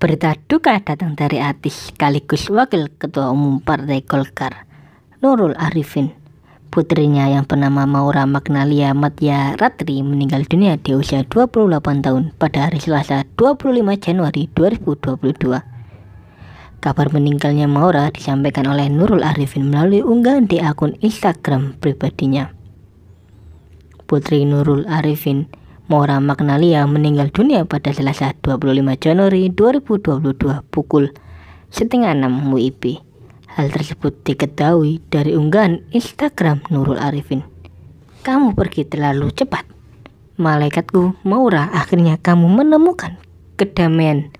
Berita duka datang dari atis, sekaligus Wakil Ketua Umum Partai Golkar, Nurul Arifin. Putrinya yang bernama Maura Magnalia Matya Ratri meninggal dunia di usia 28 tahun pada hari Selasa 25 Januari 2022. Kabar meninggalnya Maura disampaikan oleh Nurul Arifin melalui unggahan di akun Instagram pribadinya. Putri Nurul Arifin Mora Magnalia meninggal dunia pada Selasa 25 Januari 2022 pukul setengah enam WIB. Hal tersebut diketahui dari unggahan Instagram Nurul Arifin. Kamu pergi terlalu cepat. Malaikatku, Maura, akhirnya kamu menemukan kedamaian.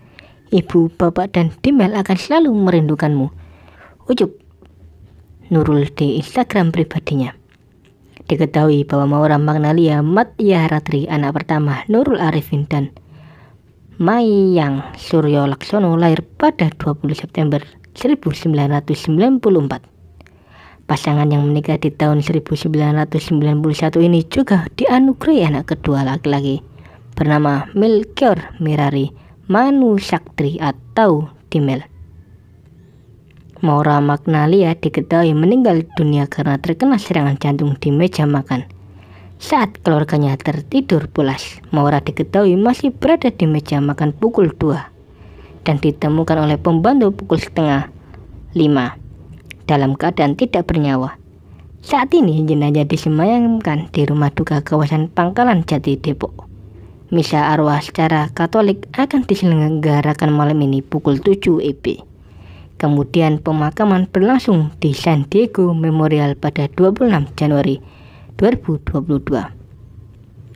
Ibu, bapak, dan Dimel akan selalu merindukanmu. Ucup Nurul di Instagram pribadinya. Diketahui bahwa Maura Magnalia Matya Ratri anak pertama Nurul Arifin dan Mayang Suryo Laksono lahir pada 20 September 1994. Pasangan yang menikah di tahun 1991 ini juga dianugerahi anak kedua laki-laki bernama Melchior Mirari Manusaktri atau Dimel. Maura Magnalia diketahui meninggal dunia karena terkena serangan jantung di meja makan. Saat keluarganya tertidur pulas, Maura diketahui masih berada di meja makan pukul 2 dan ditemukan oleh pembantu pukul setengah 5 dalam keadaan tidak bernyawa. Saat ini jenazah disemayamkan di rumah duka kawasan Pangkalan Jati Depok. Misa arwah secara Katolik akan diselenggarakan malam ini pukul 7 EP. Kemudian pemakaman berlangsung di San Diego Memorial pada 26 Januari 2022.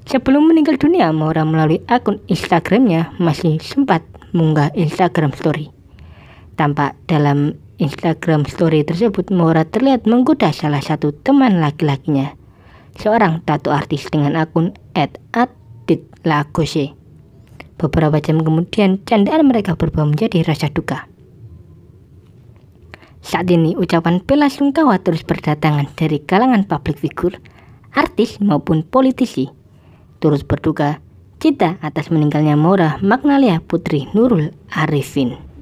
Sebelum meninggal dunia, Maura melalui akun Instagramnya masih sempat mengunggah Instagram Story. Tampak dalam Instagram Story tersebut, Maura terlihat menggoda salah satu teman laki-lakinya, seorang tato artis dengan akun @aditlagose. Beberapa jam kemudian, candaan mereka berubah menjadi rasa duka. Saat ini ucapan bela sungkawa terus berdatangan dari kalangan publik figur, artis maupun politisi. terus berduka cita atas meninggalnya Maura Magnalia Putri Nurul Arifin.